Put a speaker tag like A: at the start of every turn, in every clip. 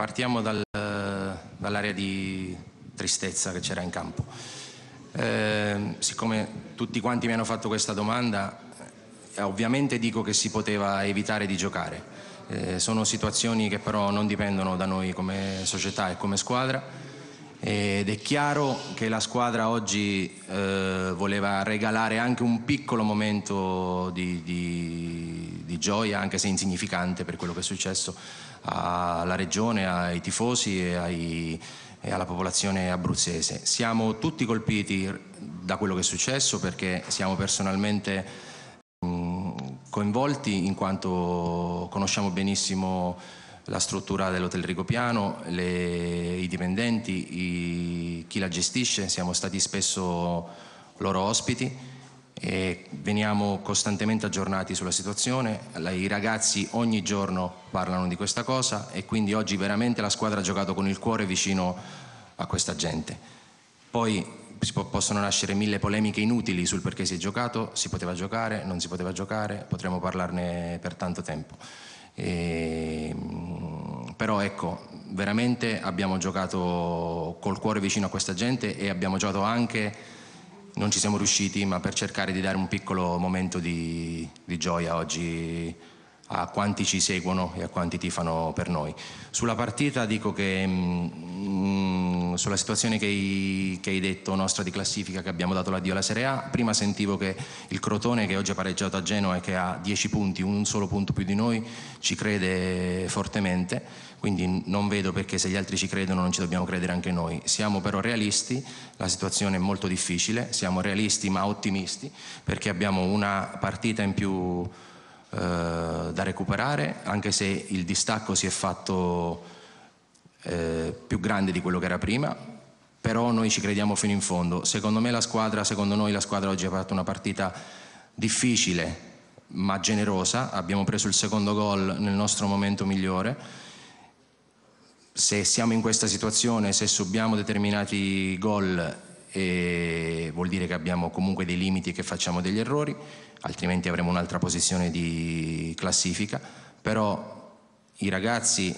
A: Partiamo dal, dall'area di tristezza che c'era in campo. Eh, siccome tutti quanti mi hanno fatto questa domanda, eh, ovviamente dico che si poteva evitare di giocare. Eh, sono situazioni che però non dipendono da noi come società e come squadra ed è chiaro che la squadra oggi eh, voleva regalare anche un piccolo momento di, di di gioia, anche se insignificante, per quello che è successo alla regione, ai tifosi e, ai, e alla popolazione abruzzese. Siamo tutti colpiti da quello che è successo perché siamo personalmente mm, coinvolti in quanto conosciamo benissimo la struttura dell'Hotel Rigopiano, le, i dipendenti, i, chi la gestisce, siamo stati spesso loro ospiti e veniamo costantemente aggiornati sulla situazione, i ragazzi ogni giorno parlano di questa cosa e quindi oggi veramente la squadra ha giocato con il cuore vicino a questa gente. Poi possono nascere mille polemiche inutili sul perché si è giocato, si poteva giocare, non si poteva giocare, potremmo parlarne per tanto tempo. E, ehm, però ecco, veramente abbiamo giocato col cuore vicino a questa gente e abbiamo giocato anche non ci siamo riusciti, ma per cercare di dare un piccolo momento di, di gioia oggi a quanti ci seguono e a quanti tifano per noi. Sulla partita dico che mh, mm, sulla situazione che hai, che hai, detto nostra di classifica che abbiamo dato l'addio alla Serie A, prima sentivo che il Crotone che oggi ha pareggiato a Genoa e che ha 10 punti, un solo punto più di noi, ci crede fortemente, quindi non vedo perché se gli altri ci credono non ci dobbiamo credere anche noi. Siamo però realisti, la situazione è molto difficile, siamo realisti ma ottimisti perché abbiamo una partita in più eh, da recuperare, anche se il distacco si è fatto eh, più grande di quello che era prima, però noi ci crediamo fino in fondo. Secondo me la squadra, secondo noi la squadra oggi ha fatto una partita difficile ma generosa, abbiamo preso il secondo gol nel nostro momento migliore. Se siamo in questa situazione, se subiamo determinati gol, eh, vuol dire che abbiamo comunque dei limiti e che facciamo degli errori, altrimenti avremo un'altra posizione di classifica. Però i ragazzi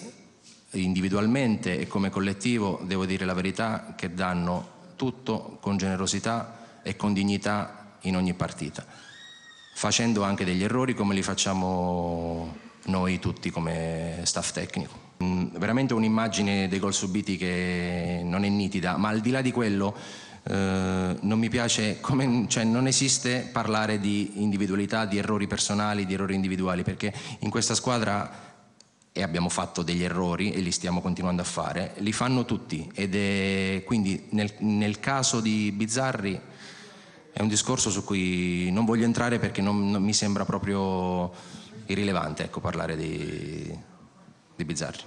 A: individualmente e come collettivo, devo dire la verità, che danno tutto con generosità e con dignità in ogni partita, facendo anche degli errori come li facciamo noi tutti come staff tecnico. Mm, veramente un'immagine dei gol subiti che non è nitida, ma al di là di quello eh, non mi piace, come, cioè, non esiste parlare di individualità, di errori personali, di errori individuali, perché in questa squadra e abbiamo fatto degli errori e li stiamo continuando a fare, li fanno tutti ed è quindi nel, nel caso di Bizzarri è un discorso su cui non voglio entrare perché non, non mi sembra proprio irrilevante ecco, parlare di, di Bizzarri.